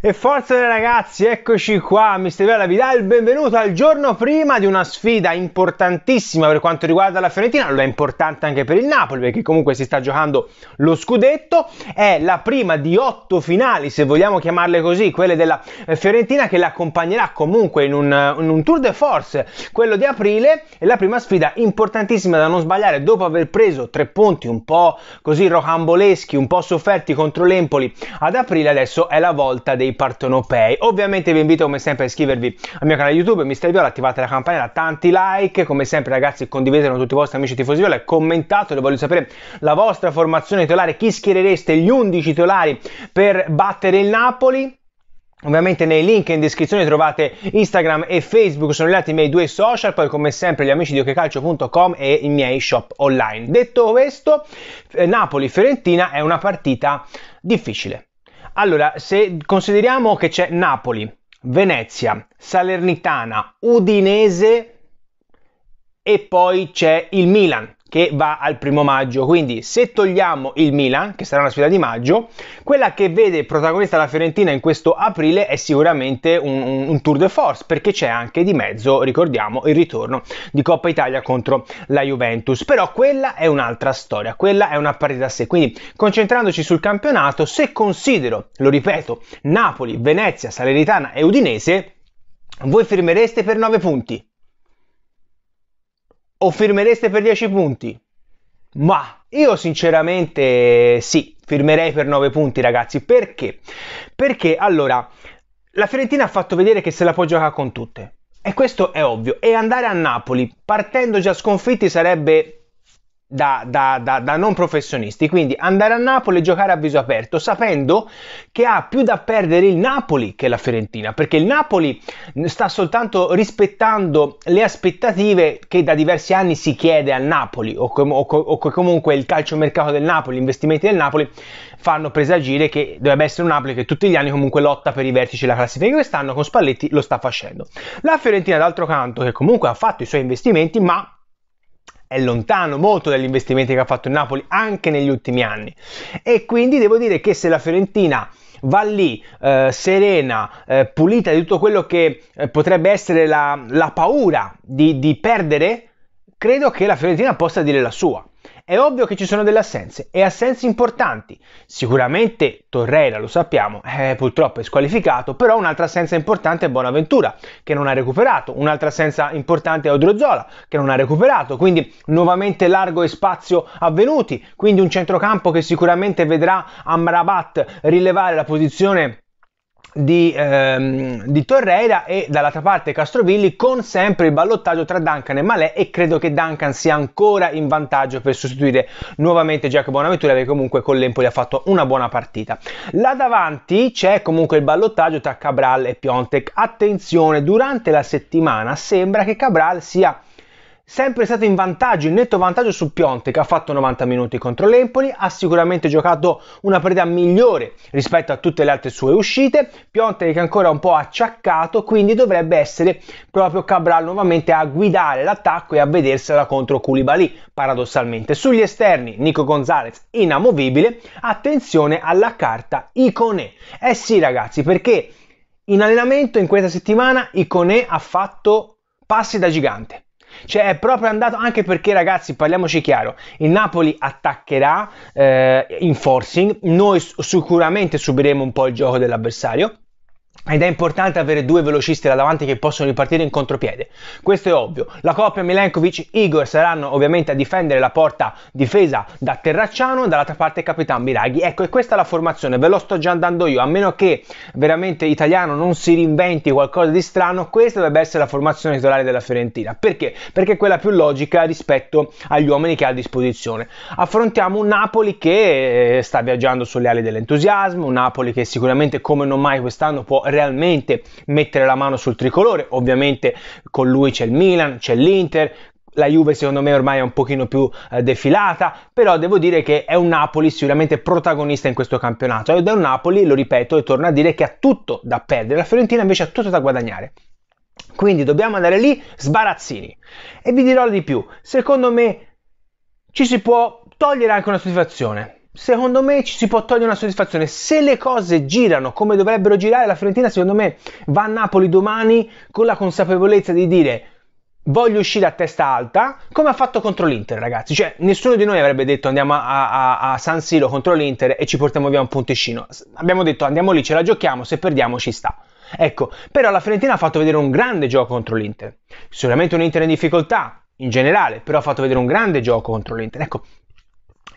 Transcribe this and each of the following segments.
E forza ragazzi, eccoci qua, Mister Viola vi dà il benvenuto al giorno prima di una sfida importantissima per quanto riguarda la Fiorentina, lo è importante anche per il Napoli perché comunque si sta giocando lo scudetto, è la prima di otto finali se vogliamo chiamarle così, quelle della eh, Fiorentina che l'accompagnerà comunque in un, eh, in un tour de force, quello di aprile, è la prima sfida importantissima da non sbagliare dopo aver preso tre punti un po' così rocamboleschi, un po' sofferti contro l'Empoli ad aprile, adesso è la volta dei dei partenopei. Ovviamente vi invito come sempre a iscrivervi al mio canale YouTube Mister Viola, attivate la campanella, tanti like, come sempre ragazzi condividetelo con tutti i vostri amici tifosi Viola e commentatelo, voglio sapere la vostra formazione titolare, chi schierereste gli 11 titolari per battere il Napoli? Ovviamente nei link in descrizione trovate Instagram e Facebook, sono legati i miei due social, poi come sempre gli amici di occalcio.com e i miei shop online. Detto questo, eh, Napoli-Fiorentina è una partita difficile. Allora, se consideriamo che c'è Napoli, Venezia, Salernitana, Udinese e poi c'è il Milan che va al primo maggio. Quindi, se togliamo il Milan, che sarà una sfida di maggio, quella che vede protagonista la Fiorentina in questo aprile è sicuramente un, un, un, tour de force, perché c'è anche di mezzo, ricordiamo, il ritorno di Coppa Italia contro la Juventus. Però quella è un'altra storia, quella è una partita a sé. Quindi, concentrandoci sul campionato, se considero, lo ripeto, Napoli, Venezia, Salernitana e Udinese, voi firmereste per 9 punti. O firmereste per 10 punti? Ma io sinceramente sì, firmerei per 9 punti ragazzi, perché? Perché allora la Fiorentina ha fatto vedere che se la può giocare con tutte. E questo è ovvio. E andare a Napoli partendo già sconfitti sarebbe da, da, da, da, non professionisti. Quindi andare a Napoli e giocare a viso aperto, sapendo che ha più da perdere il Napoli che la Fiorentina, perché il Napoli sta soltanto rispettando le aspettative che da diversi anni si chiede al Napoli, o, com- o, co- o comunque il calciomercato del Napoli, gli investimenti del Napoli fanno presagire che dovrebbe essere un Napoli che tutti gli anni comunque lotta per i vertici della classifica. Quest'anno con Spalletti lo sta facendo. La Fiorentina, d'altro canto, che comunque ha fatto i suoi investimenti, ma è lontano molto dagli investimenti che ha fatto il Napoli anche negli ultimi anni e quindi devo dire che se la Fiorentina va lì eh, serena, eh, pulita di tutto quello che eh, potrebbe essere la, la paura di, di perdere, credo che la Fiorentina possa dire la sua. È ovvio che ci sono delle assenze e assenze importanti. Sicuramente Torreira, lo sappiamo, eh, purtroppo è squalificato, però un'altra assenza importante è Bonaventura, che non ha recuperato, un'altra assenza importante è Odrozola, che non ha recuperato, quindi nuovamente largo e spazio avvenuti, quindi un centrocampo che sicuramente vedrà Amrabat rilevare la posizione di, ehm, di Torreira e dall'altra parte Castrovilli con sempre il ballottaggio tra Duncan e Malè e credo che Duncan sia ancora in vantaggio per sostituire nuovamente Giacomo Bonaventura che comunque con l'Empoli ha fatto una buona partita. Là davanti c'è comunque il ballottaggio tra Cabral e Piontek. Attenzione, durante la settimana sembra che Cabral sia sempre stato in vantaggio, in netto vantaggio su Pionte che ha fatto 90 minuti contro l'Empoli, ha sicuramente giocato una partita migliore rispetto a tutte le altre sue uscite, Pionte che è ancora un po' acciaccato, quindi dovrebbe essere proprio Cabral nuovamente a guidare l'attacco e a vedersela contro Koulibaly, paradossalmente. Sugli esterni Nico Gonzalez inamovibile, attenzione alla carta Icone. Eh sì ragazzi, perché in allenamento in questa settimana Icone ha fatto passi da gigante cioè è proprio andato anche perché ragazzi, parliamoci chiaro, il Napoli attaccherà eh, in forcing, noi sicuramente subiremo un po' il gioco dell'avversario, ed è importante avere due velocisti là davanti che possono ripartire in contropiede. Questo è ovvio. La coppia Milenkovic-Igor saranno ovviamente a difendere la porta difesa da Terracciano e dall'altra parte Capitan Biraghi. Ecco, e questa è la formazione, ve lo sto già andando io, a meno che veramente italiano non si reinventi qualcosa di strano, questa dovrebbe essere la formazione titolare della Fiorentina. Perché? Perché è quella più logica rispetto agli uomini che ha a disposizione. Affrontiamo un Napoli che eh, sta viaggiando sulle ali dell'entusiasmo, un Napoli che sicuramente come non mai quest'anno può realizzare realmente mettere la mano sul tricolore. Ovviamente con lui c'è il Milan, c'è l'Inter, la Juve secondo me ormai è un pochino più eh, defilata, però devo dire che è un Napoli sicuramente protagonista in questo campionato ed è un Napoli, lo ripeto e torno a dire, che ha tutto da perdere, la Fiorentina invece ha tutto da guadagnare. Quindi dobbiamo andare lì sbarazzini. E vi dirò di più, secondo me ci si può togliere anche una soddisfazione, secondo me ci si può togliere una soddisfazione. Se le cose girano come dovrebbero girare, la Fiorentina, secondo me, va a Napoli domani con la consapevolezza di dire voglio uscire a testa alta, come ha fatto contro l'Inter, ragazzi. Cioè, nessuno di noi avrebbe detto andiamo a, a, a San Siro contro l'Inter e ci portiamo via un punticino. Abbiamo detto andiamo lì, ce la giochiamo, se perdiamo ci sta. Ecco, però la Fiorentina ha fatto vedere un grande gioco contro l'Inter. Sicuramente un Inter in difficoltà, in generale, però ha fatto vedere un grande gioco contro l'Inter. Ecco,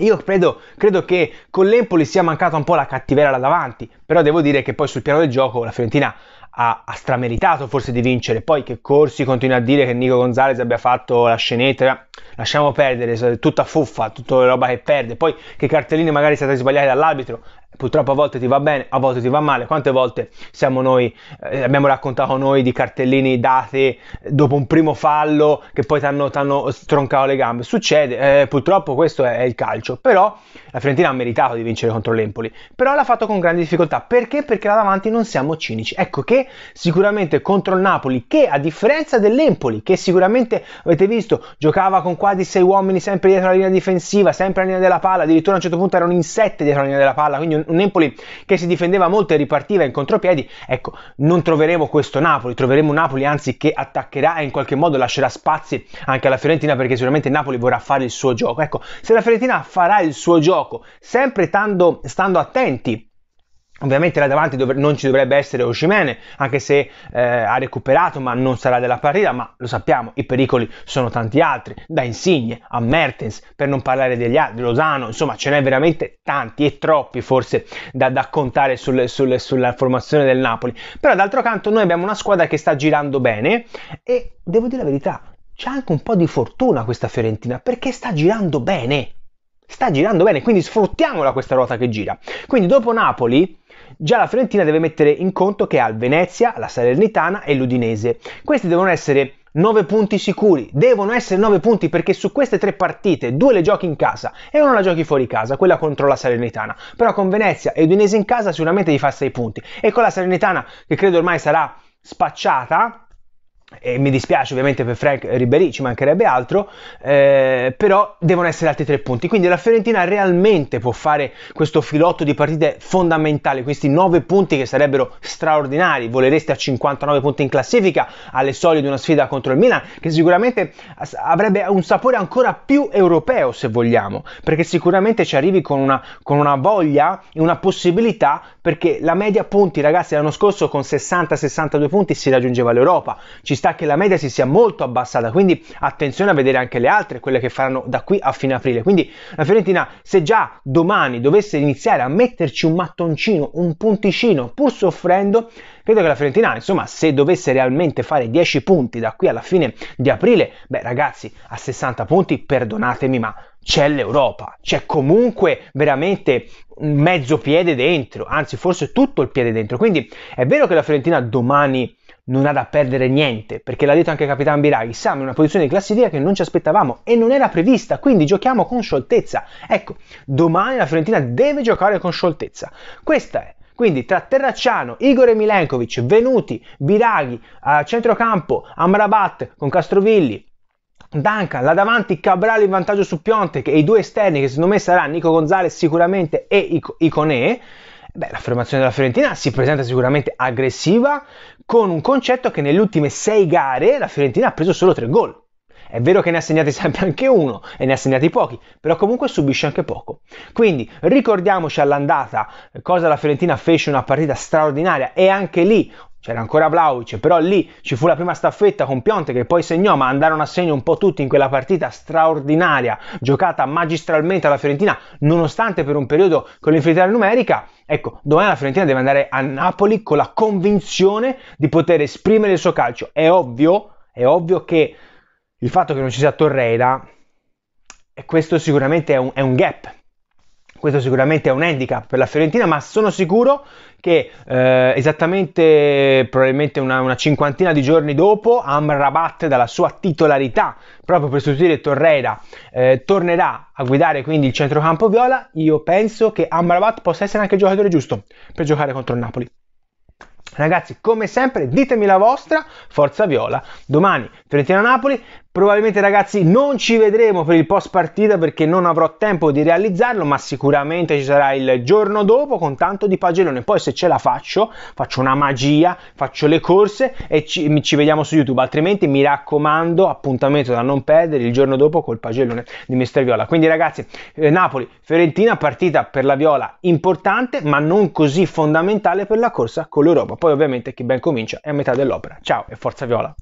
io credo, credo, che con l'Empoli sia mancata un po' la cattiveria là davanti, però devo dire che poi sul piano del gioco la Fiorentina ha, ha strameritato forse di vincere. Poi che Corsi continua a dire che Nico Gonzalez abbia fatto la scenetta, lasciamo perdere, tutta fuffa, tutta roba che perde. Poi che cartellini magari siete sbagliati dall'arbitro, Purtroppo a volte ti va bene, a volte ti va male. Quante volte siamo noi, eh, abbiamo raccontato noi di cartellini dati eh, dopo un primo fallo che poi ti hanno stroncato le gambe? Succede, eh, purtroppo questo è, è, il calcio. Però la Fiorentina ha meritato di vincere contro l'Empoli, però l'ha fatto con grandi difficoltà. Perché? Perché là davanti non siamo cinici. Ecco che sicuramente contro il Napoli, che a differenza dell'Empoli, che sicuramente avete visto, giocava con quasi sei uomini sempre dietro la linea difensiva, sempre alla linea della palla, addirittura a un certo punto erano in sette dietro la linea della palla, quindi un Napoli che si difendeva molto e ripartiva in contropiedi, ecco, non troveremo questo Napoli, troveremo un Napoli anzi che attaccherà e in qualche modo lascerà spazi anche alla Fiorentina perché sicuramente Napoli vorrà fare il suo gioco. Ecco, se la Fiorentina farà il suo gioco, sempre tando, stando attenti Ovviamente là davanti dov- non ci dovrebbe essere Oshimene, anche se eh, ha recuperato ma non sarà della partita, ma lo sappiamo, i pericoli sono tanti altri, da Insigne a Mertens, per non parlare degli altri, Lozano, insomma ce n'è veramente tanti e troppi forse da, da contare sul, sul, sulla formazione del Napoli. Però d'altro canto noi abbiamo una squadra che sta girando bene e devo dire la verità, c'è anche un po' di fortuna questa Fiorentina perché sta girando bene. Sta girando bene, quindi sfruttiamola questa ruota che gira. Quindi dopo Napoli Già la Fiorentina deve mettere in conto che ha il Venezia, la Salernitana e l'Udinese. Questi devono essere 9 punti sicuri, devono essere 9 punti perché su queste tre partite due le giochi in casa e una la giochi fuori casa, quella contro la Salernitana. Però con Venezia e Udinese in casa sicuramente gli fa 6 punti e con la Salernitana che credo ormai sarà spacciata e mi dispiace ovviamente per Frank Ribéry, ci mancherebbe altro, eh, però devono essere altri tre punti. Quindi la Fiorentina realmente può fare questo filotto di partite fondamentali, questi nove punti che sarebbero straordinari, volereste a 59 punti in classifica alle soglie di una sfida contro il Milan, che sicuramente avrebbe un sapore ancora più europeo se vogliamo, perché sicuramente ci arrivi con una, con una voglia e una possibilità, perché la media punti ragazzi l'anno scorso con 60-62 punti si raggiungeva l'Europa, ci sta che la media si sia molto abbassata, quindi attenzione a vedere anche le altre, quelle che faranno da qui a fine aprile. Quindi la Fiorentina, se già domani dovesse iniziare a metterci un mattoncino, un punticino, pur soffrendo, credo che la Fiorentina, insomma, se dovesse realmente fare 10 punti da qui alla fine di aprile, beh ragazzi, a 60 punti, perdonatemi, ma c'è l'Europa, c'è comunque veramente mezzo piede dentro, anzi forse tutto il piede dentro. Quindi è vero che la Fiorentina domani non ha da perdere niente, perché l'ha detto anche Capitan Biraghi, siamo in una posizione di classifica che non ci aspettavamo e non era prevista, quindi giochiamo con scioltezza. Ecco, domani la Fiorentina deve giocare con scioltezza. Questa è. Quindi tra Terracciano, Igor e Milenkovic, Venuti, Biraghi, a eh, centrocampo, Amrabat con Castrovilli, Duncan, là davanti Cabral in vantaggio su Piontek e i due esterni che secondo me saranno Nico Gonzalez sicuramente e Iconè. Beh, la formazione della Fiorentina si presenta sicuramente aggressiva con un concetto che nelle ultime sei gare la Fiorentina ha preso solo tre gol. È vero che ne ha segnati sempre anche uno e ne ha segnati pochi, però comunque subisce anche poco. Quindi ricordiamoci all'andata eh, cosa la Fiorentina fece una partita straordinaria e anche lì c'era ancora Vlaovic, però lì ci fu la prima staffetta con Pionte che poi segnò, ma andarono a segno un po' tutti in quella partita straordinaria, giocata magistralmente alla Fiorentina, nonostante per un periodo con l'inferiorità numerica. Ecco, domani la Fiorentina deve andare a Napoli con la convinzione di poter esprimere il suo calcio. È ovvio, è ovvio che il fatto che non ci sia Torreira, questo sicuramente è un, è un gap, questo sicuramente è un handicap per la Fiorentina, ma sono sicuro che eh, esattamente probabilmente una, una, cinquantina di giorni dopo Amrabat dalla sua titolarità proprio per sostituire Torreira eh, tornerà a guidare quindi il centrocampo viola, io penso che Amrabat possa essere anche il giocatore giusto per giocare contro il Napoli. Ragazzi, come sempre, ditemi la vostra, forza viola. Domani Fiorentina Napoli, Probabilmente ragazzi non ci vedremo per il post partita perché non avrò tempo di realizzarlo, ma sicuramente ci sarà il giorno dopo con tanto di pagellone. Poi se ce la faccio, faccio una magia, faccio le corse e ci, ci vediamo su YouTube, altrimenti mi raccomando, appuntamento da non perdere il giorno dopo col pagellone di Mister Viola. Quindi ragazzi, eh, Napoli, Fiorentina, partita per la Viola importante, ma non così fondamentale per la corsa con l'Europa. Poi ovviamente chi ben comincia è a metà dell'opera. Ciao e forza Viola!